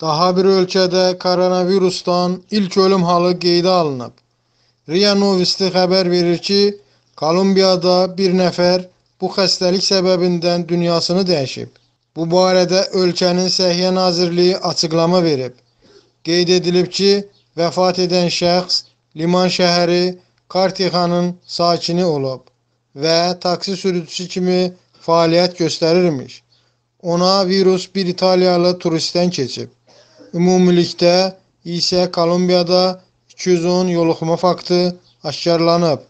Daha bir ölkədə koronavirusdan ilk ölüm halı qeydə alınıb. Ria Novisti xəbər verir ki, Kolumbiyada bir nəfər bu xəstəlik səbəbindən dünyasını dəyişib. Bu barədə ölkənin Səhiyyə Nazirliyi açıqlama verib. Qeyd edilib ki, vəfat edən şəxs Liman şəhəri Kartixanın sakini olub və taksi sürücüsü kimi fəaliyyət göstərirmiş. Ona virus bir İtaliyalı turistdən keçib. Ümumilikdə ise Kolumbiyada 210 yoluxma faktı aşkarlanıb.